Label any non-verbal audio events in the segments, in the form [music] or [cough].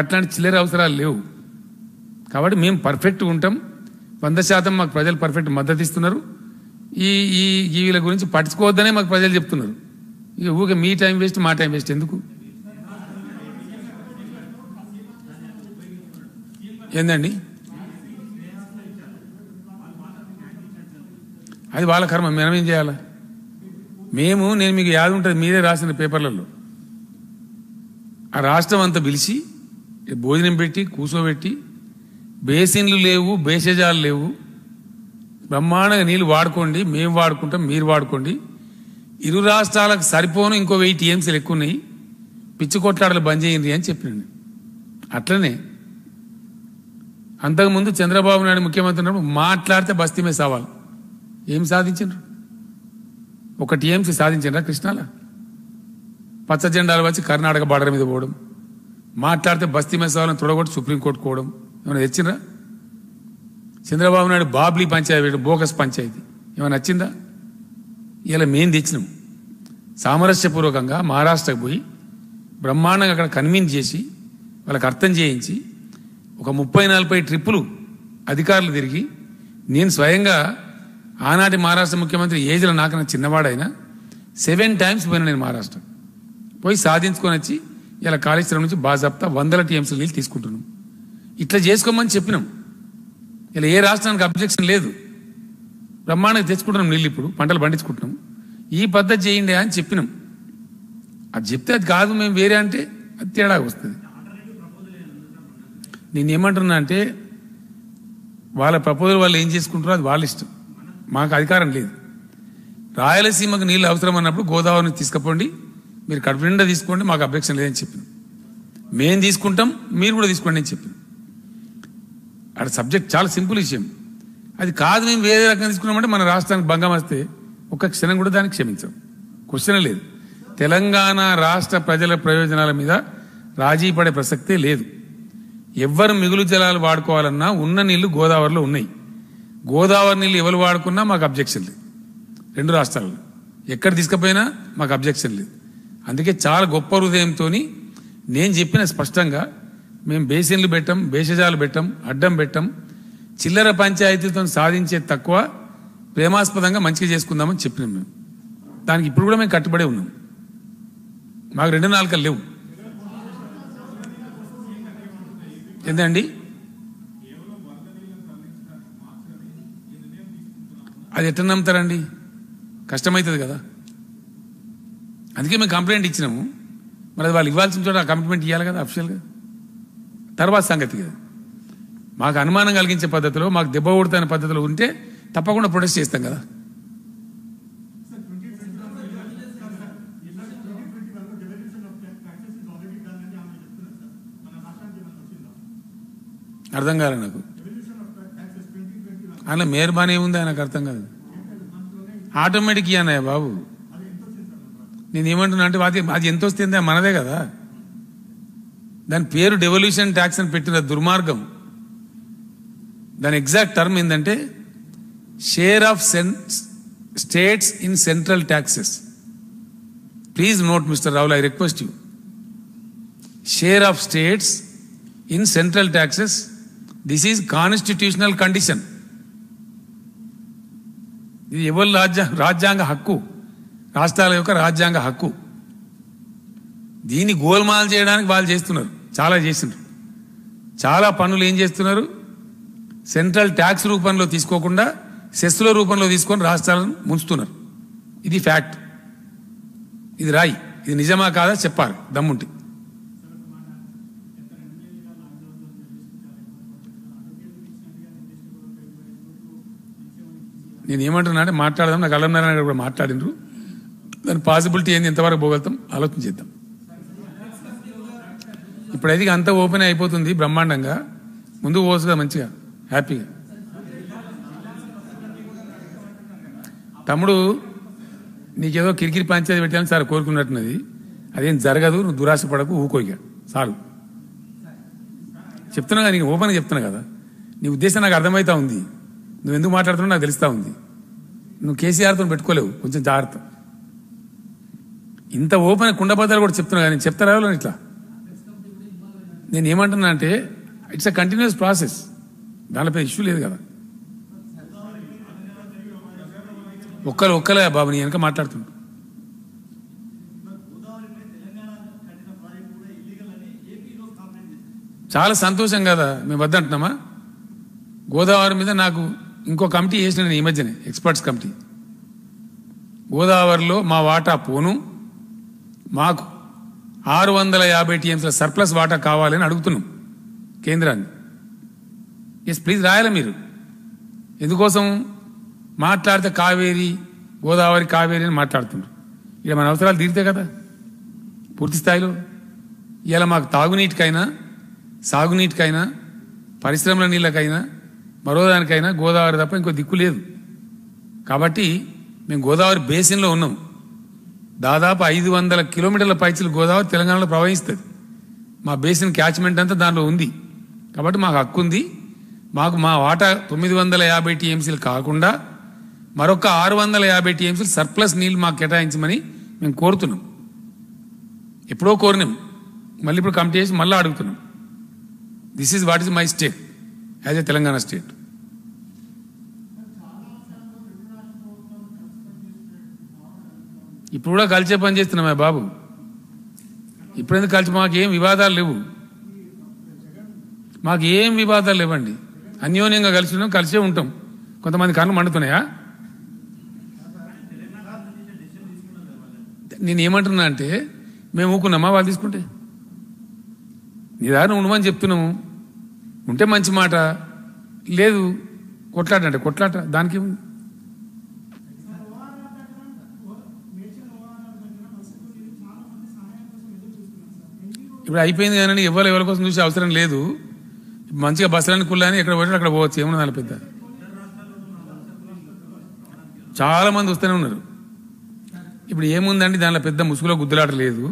అట్లాంటి చిల్లర అవసరాలు లేవు కాబట్టి మేము పర్ఫెక్ట్గా ఉంటాం వంద శాతం మాకు ప్రజలు పర్ఫెక్ట్ మద్దతు ఇస్తున్నారు ఈ ఈ వీళ్ళ గురించి పట్టించుకోవద్దనే మాకు ప్రజలు చెప్తున్నారు ఇక ఊరికే మీ టైం వేస్ట్ మా టైం వేస్ట్ ఎందుకు ఏందండి అది వాళ్ళ కర్మ మనం ఏం చేయాలా మేము నేను మీకు యాద ఉంటుంది మీరే రాసిన పేపర్లలో ఆ రాష్ట్రం అంతా పిలిచి భోజనం పెట్టి కూర్చోబెట్టి బేసిన్లు లేవు బేషజాలు లేవు బ్రహ్మాండంగా నీళ్ళు వాడుకోండి మేము వాడుకుంటాం మీరు వాడుకోండి ఇరు రాష్ట్రాలకు సరిపోను ఇంకో వెయ్యి టీఎంసీలు ఎక్కువ ఉన్నాయి పిచ్చి కొట్లాడలు బంద్ చేయండి అని చెప్పినాను అట్లనే అంతకుముందు చంద్రబాబు నాయుడు ముఖ్యమంత్రి ఉన్నప్పుడు మాట్లాడితే బస్తీమే సవాల్ ఏం సాధించరు ఒక టీఎంసీ సాధించరా కృష్ణాల పచ్చ జెండాలు వచ్చి కర్ణాటక బార్డర్ మీద పోవడం మాట్లాడితే బస్తీ మెసాలను తొడగొట్టి సుప్రీంకోర్టు కోవడం ఏమైనా తెచ్చిందా చంద్రబాబు నాయుడు బాబ్లీ పంచాయతీ బోకస్ పంచాయతీ ఏమైనా నచ్చిందా ఇలా మేం తెచ్చినాం సామరస్యపూర్వకంగా మహారాష్ట్రకు పోయి బ్రహ్మాండంగా అక్కడ కన్విన్స్ చేసి వాళ్ళకి అర్థం చేయించి ఒక ముప్పై నలభై ట్రిప్పులు అధికారులు తిరిగి నేను స్వయంగా ఆనాటి మహారాష్ట్ర ముఖ్యమంత్రి ఏజ్లో నాకన్నా చిన్నవాడైనా సెవెన్ టైమ్స్ పోయినా నేను మహారాష్ట్ర పోయి సాధించుకొని వచ్చి ఇలా కాళేశ్వరం నుంచి బాజాప్తా వందల టీఎంసీ నీళ్ళు తీసుకుంటున్నాం ఇట్లా చేసుకోమని చెప్పినాం ఇలా ఏ రాష్ట్రానికి అబ్జెక్షన్ లేదు బ్రహ్మాండంగా తెచ్చుకుంటున్నాం నీళ్ళు ఇప్పుడు పంటలు పండించుకుంటున్నాం ఈ పద్ధతి చేయండి అని చెప్పినాం అది చెప్తే అది కాదు మేము వేరే అంటే అది తేడా వస్తుంది నేను ఏమంటున్నా అంటే వాళ్ళ ప్రపోజల్ వాళ్ళు ఏం చేసుకుంటారో అది వాళ్ళ ఇష్టం మాకు అధికారం లేదు రాయలసీమకు నీళ్ళు అవసరం అన్నప్పుడు గోదావరిని తీసుకుపోండి మీరు కడుపు నిండా తీసుకోండి మాకు అబ్జెక్షన్ లేదని చెప్పిన మేము తీసుకుంటాం మీరు కూడా తీసుకోండి అని చెప్పిన ఆడ సబ్జెక్ట్ చాలా సింపుల్ విషయం అది కాదు మేము వేరే రకంగా తీసుకున్నామంటే మన రాష్ట్రానికి భంగం వస్తే ఒక్క క్షణం కూడా దానికి క్షమించాం క్వశ్చన్ లేదు తెలంగాణ రాష్ట్ర ప్రజల ప్రయోజనాల మీద రాజీ పడే ప్రసక్తే లేదు ఎవ్వరు మిగులు జలాలు వాడుకోవాలన్నా ఉన్న నీళ్లు గోదావరిలో ఉన్నాయి గోదావరి నీళ్ళు ఎవరు వాడుకున్నా మాకు అబ్జెక్షన్ లేదు రెండు రాష్ట్రాలలో ఎక్కడ తీసుకుపోయినా మాకు అబ్జెక్షన్ లేదు అందుకే చాలా గొప్ప హృదయంతో నేను చెప్పిన స్పష్టంగా మేము బేసిన్లు పెట్టం బేషజాలు పెట్టం అడ్డం పెట్టం చిల్లర పంచాయతీతో సాధించే తక్కువ ప్రేమాస్పదంగా మంచిగా చేసుకుందామని చెప్పినాం మేము దానికి ఇప్పుడు కూడా మేము కట్టుబడే ఉన్నాం మాకు రెండు నాలుకలు లేవు ఎందండి అది ఎట్ట నమ్ముతారండి కష్టమవుతుంది కదా అందుకే మేము కంప్లైంట్ ఇచ్చినాము మరి వాళ్ళు ఇవ్వాల్సిన చోట ఆ కమిట్మెంట్ ఇవ్వాలి కదా అఫిషియల్గా తర్వాత సంగతి కదా మాకు అనుమానం కలిగించే పద్ధతిలో మాకు దెబ్బ కొడుతున్న పద్ధతిలో ఉంటే తప్పకుండా ప్రొటెస్ట్ చేస్తాం కదా అర్థం కాలే నాకు ఆయన మేర్బాన్ ఉంది ఆయనకు అర్థం కాదు ఆటోమేటిక్ ఇయ్యన్నాయా బాబు నేను ఏమంటున్నా అంటే అది అది ఎంత వస్తుంది మనదే కదా దాని పేరు డెవల్యూషన్ ట్యాక్స్ అని పెట్టిన దుర్మార్గం దాని ఎగ్జాక్ట్ టర్మ్ ఏంటంటే షేర్ ఆఫ్ సెన్ states in central taxes please note mister Rahul I request you share of states in central taxes this is constitutional condition ఇది ఎవరి రాజ్యాంగ రాజ్యాంగ హక్కు రాష్ట్రాల యొక్క రాజ్యాంగ హక్కు దీన్ని గోల్మాల్ చేయడానికి వాళ్ళు చేస్తున్నారు చాలా చేసినారు చాలా పనులు ఏం చేస్తున్నారు సెంట్రల్ ట్యాక్స్ రూపంలో తీసుకోకుండా సెస్సుల రూపంలో తీసుకొని రాష్ట్రాలను ముంచుతున్నారు ఇది ఫ్యాక్ట్ ఇది రాయి ఇది నిజమా కాదా చెప్పాలి దమ్ముంటి నేను ఏమంటున్నా అంటే మాట్లాడదాం నాకు అల్లం నారాయణ గారు కూడా మాట్లాడినరు దాని పాసిబిలిటీ ఏంది ఎంతవరకు పోగలుగుతాం ఆలోచన చేద్దాం ఇప్పుడైతే అంత ఓపెన్ అయిపోతుంది బ్రహ్మాండంగా ముందు పోసుగా మంచిగా హ్యాపీగా తమ్ముడు నీకేదో కిరికిరి పంచేది పెట్టాలని సార్ కోరుకున్నట్టున్నది అదేం జరగదు నువ్వు దురాశ పడకు ఊకోగా చాలు చెప్తున్నా కదా నీకు ఓపెన్గా చెప్తున్నా కదా నీ ఉద్దేశం నాకు అర్థమవుతా ఉంది నువ్వు ఎందుకు మాట్లాడుతున్నావు నాకు తెలుస్తూ ఉంది నువ్వు కేసీఆర్తో పెట్టుకోలేవు కొంచెం జాగ్రత్త ఇంత ఓపెన్ కుండపాతాలు కూడా చెప్తున్నా కానీ చెప్తారా ఇట్లా నేను ఏమంటున్నా అంటే ఇట్స్ అ కంటిన్యూస్ ప్రాసెస్ దానిపై ఇష్యూ లేదు కదా ఒక్కరు ఒక్కలే బాబు నీ వెనక మాట్లాడుతున్నా చాలా సంతోషం కదా మేము వద్దంటున్నామా గోదావరి మీద నాకు ఇంకో కమిటీ వేసిన ఈ మధ్యనే ఎక్స్పర్ట్స్ కమిటీ గోదావరిలో మా వాటా పోను మాకు ఆరు వందల యాభై టీఎంసీల సర్ప్లస్ వాటా కావాలని అడుగుతున్నాం కేంద్రాన్ని ఎస్ ప్లీజ్ రాయాలి మీరు ఎందుకోసం మాట్లాడితే కావేరి గోదావరి కావేరి అని మాట్లాడుతున్నారు ఇక మన అవసరాలు తీరితే కదా పూర్తి స్థాయిలో ఇలా మాకు తాగునీటికైనా సాగునీటికైనా పరిశ్రమల నీళ్ళకైనా మరోదానికైనా గోదావరి తప్ప ఇంకో దిక్కు లేదు కాబట్టి మేము గోదావరి బేసిన్లో ఉన్నాం దాదాపు ఐదు వందల కిలోమీటర్ల పైచలు గోదావరి తెలంగాణలో ప్రవహిస్తుంది మా బేసిన్ క్యాచ్మెంట్ అంతా దానిలో ఉంది కాబట్టి మాకు హక్కు ఉంది మాకు మా వాటా తొమ్మిది వందల యాభై టీఎంసీలు కాకుండా మరొక ఆరు వందల యాభై టీఎంసీలు సర్ప్లస్ నీళ్ళు మాకు కేటాయించమని మేము కోరుతున్నాం ఎప్పుడో కోరినాం మళ్ళీ ఇప్పుడు కమిటీ చేసి మళ్ళీ అడుగుతున్నాం this is what is my state as a Telangana state ఇప్పుడు కూడా కలిసే పని చేస్తున్నామే బాబు ఇప్పుడెందుకు కలిసి మాకేం వివాదాలు లేవు మాకు ఏం వివాదాలు లేవండి అన్యోన్యంగా కలిసి ఉన్నాం కలిసే ఉంటాం కొంతమంది కన్ను మండుతున్నాయా నేను ఏమంటున్నా అంటే మేము ఊకున్నామా వాళ్ళు తీసుకుంటే నిదానం ఉండమని చెప్తున్నాము ఉంటే మంచి మాట లేదు కొట్లాట అంటే కొట్లాట దానికి ఇప్పుడు అయిపోయింది కానీ ఎవరు ఎవరి కోసం చూసే అవసరం లేదు మంచిగా బస్సులను కుళ్ళని ఎక్కడ పోయినా అక్కడ పోవచ్చు ఏమన్నా పెద్ద చాలా మంది వస్తూనే ఉన్నారు ఇప్పుడు ఏముందండి దానిలో పెద్ద ముసుగులో గుద్దులాట లేదు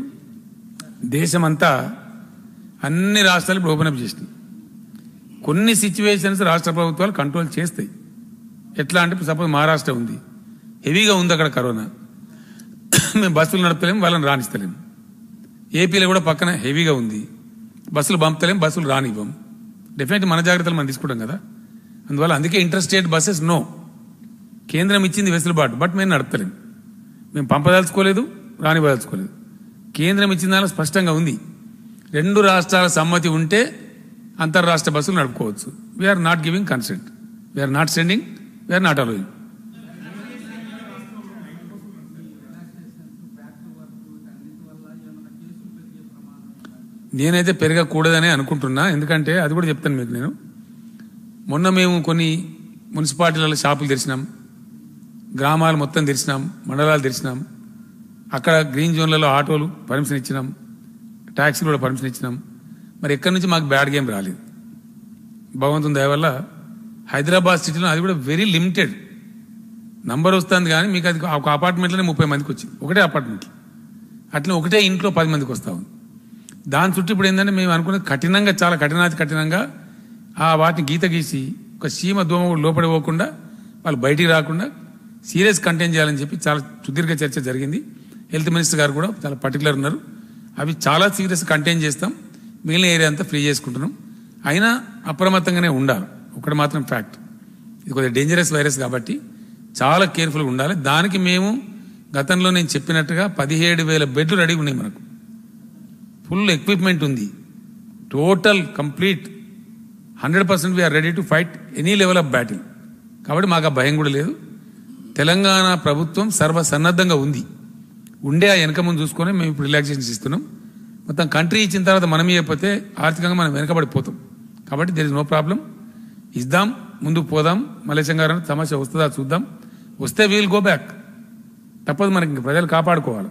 దేశమంతా అన్ని రాష్ట్రాలు ఇప్పుడు ఓపెన్ అప్ చేసినాయి కొన్ని సిచ్యువేషన్స్ రాష్ట్ర ప్రభుత్వాలు కంట్రోల్ చేస్తాయి ఎట్లా అంటే సపోజ్ మహారాష్ట్ర ఉంది హెవీగా ఉంది అక్కడ కరోనా [coughs] మేము బస్సులు నడపలేము వాళ్ళని రాణిస్తలేము ఏపీలో కూడా పక్కన హెవీగా ఉంది బస్సులు పంపుతలేం బస్సులు రానివ్వం డెఫినెట్ మన జాగ్రత్తలు మనం తీసుకుంటాం కదా అందువల్ల అందుకే ఇంటర్ స్టేట్ బస్సెస్ నో కేంద్రం ఇచ్చింది వెసులుబాటు బట్ మేము నడపలేం మేము పంపదలుచుకోలేదు రానివ్వదలుచుకోలేదు కేంద్రం ఇచ్చిన దానిలో స్పష్టంగా ఉంది రెండు రాష్ట్రాల సమ్మతి ఉంటే అంతర్రాష్ట్ర బస్సులు నడుపుకోవచ్చు we are not giving consent we are not sending we are not allowing నేనైతే పెరగకూడదనే అనుకుంటున్నా ఎందుకంటే అది కూడా చెప్తాను మీకు నేను మొన్న మేము కొన్ని మున్సిపాలిటీలలో షాపులు తెరిచినాం గ్రామాలు మొత్తం తెరిచినాం మండలాలు తెరిచినాం అక్కడ గ్రీన్ జోన్లలో ఆటోలు పర్మిషన్ ఇచ్చినాం ట్యాక్సీలు కూడా పర్మిషన్ ఇచ్చినాం మరి ఎక్కడి నుంచి మాకు బ్యాడ్ గేమ్ రాలేదు భగవంతుని దయవల్ల హైదరాబాద్ సిటీలో అది కూడా వెరీ లిమిటెడ్ నంబర్ వస్తుంది కానీ మీకు అది ఒక అపార్ట్మెంట్లోనే ముప్పై మందికి వచ్చింది ఒకటే అపార్ట్మెంట్ అట్లా ఒకటే ఇంట్లో పది మందికి వస్తూ ఉంది దాని చుట్టూ ఇప్పుడు ఏంటంటే మేము అనుకున్నది కఠినంగా చాలా కఠినాతి కఠినంగా ఆ వాటిని గీత గీసి ఒక సీమ దోమ కూడా లోపడి పోకుండా వాళ్ళు బయటికి రాకుండా సీరియస్ కంటైన్ చేయాలని చెప్పి చాలా సుదీర్ఘ చర్చ జరిగింది హెల్త్ మినిస్టర్ గారు కూడా చాలా పర్టికులర్ ఉన్నారు అవి చాలా సీరియస్ కంటైన్ చేస్తాం మిగిలిన ఏరియా అంతా ఫ్రీ చేసుకుంటున్నాం అయినా అప్రమత్తంగానే ఉండాలి ఒకటి మాత్రం ఫ్యాక్ట్ ఇది కొద్దిగా డేంజరస్ వైరస్ కాబట్టి చాలా కేర్ఫుల్గా ఉండాలి దానికి మేము గతంలో నేను చెప్పినట్టుగా పదిహేడు వేల బెడ్లు రెడీ ఉన్నాయి మనకు ఫుల్ ఎక్విప్మెంట్ ఉంది total complete hundred percent we are ready to fight any level of battle కాబట్టి మాకు ఆ భయం కూడా లేదు తెలంగాణ ప్రభుత్వం సర్వసన్నద్ధంగా ఉంది ఉండే ఆ వెనక ముందు చూసుకొని మేము ఇప్పుడు రిలాక్సేషన్స్ ఇస్తున్నాం మొత్తం కంట్రీ ఇచ్చిన తర్వాత మనం ఇవ్వకపోతే ఆర్థికంగా మనం వెనకబడిపోతాం కాబట్టి దెర్ ఇస్ నో ప్రాబ్లం ఇద్దాం ముందుకు పోదాం మలేశం గారు సమస్య వస్తుందా చూద్దాం వస్తే వీల్ గో బ్యాక్ తప్పదు మనకి ప్రజలు కాపాడుకోవాలి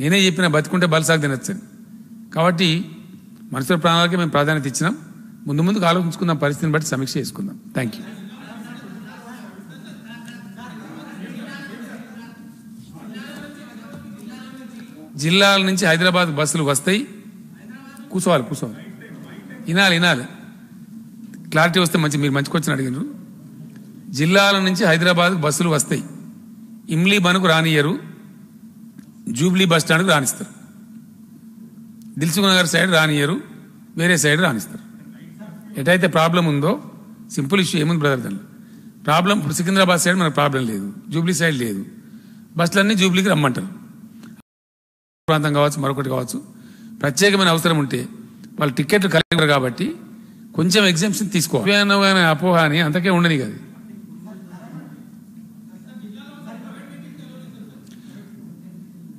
నేనే చెప్పిన బతికుంటే బలిసాగు తినచ్చని కాబట్టి మనుషుల ప్రాణాలకే మేము ప్రాధాన్యత ఇచ్చినాం ముందు ముందుకు ఆలోచించుకుందాం పరిస్థితిని బట్టి సమీక్ష చేసుకుందాం థ్యాంక్ యూ జిల్లాల నుంచి హైదరాబాద్ బస్సులు వస్తాయి కూసోవాలి కూసోవాలి వినాలి వినాలి క్లారిటీ వస్తే మంచి మీరు మంచికొచ్చిన అడిగినారు జిల్లాల నుంచి హైదరాబాద్ బస్సులు వస్తాయి ఇమ్లీ బనుకు రానియరు జూబ్లీ బస్ స్టాండ్కు రాణిస్తారు దిల్సుఖ్ నగర్ సైడ్ రానియరు వేరే సైడ్ రాణిస్తారు ఎటైతే ప్రాబ్లం ఉందో సింపుల్ ఇష్యూ ఏముంది బ్రదర్ దానిలో ప్రాబ్లం ఇప్పుడు సికింద్రాబాద్ సైడ్ మనకు ప్రాబ్లం లేదు జూబ్లీ సైడ్ లేదు బస్సులన్నీ జూబ్లీకి రమ్మంటారు ప్రాంతం కావచ్చు మరొకటి కావచ్చు ప్రత్యేకమైన అవసరం ఉంటే వాళ్ళు టికెట్లు కలిగారు కాబట్టి కొంచెం ఎగ్జామ్షన్ తీసుకోవాలి అపోహ అని అంతకే ఉండని కదా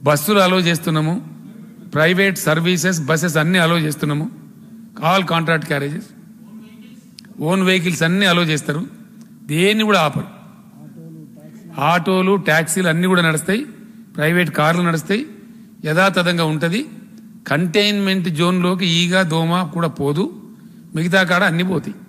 బస్సులు అలో చేస్తున్నాము ప్రైవేట్ సర్వీసెస్ బస్సెస్ అన్నీ అలో చేస్తున్నాము all contract carriages own vehicles అన్నీ అలో చేస్తారు దేన్ని కూడా ఆపరు ఆటోలు ట్యాక్సీలు అన్నీ కూడా నడుస్తాయి ప్రైవేట్ కార్లు నడుస్తాయి యథాతథంగా ఉంటుంది కంటైన్మెంట్ జోన్లోకి ఈగ దోమ కూడా పోదు మిగతా కాడ అన్నీ పోతాయి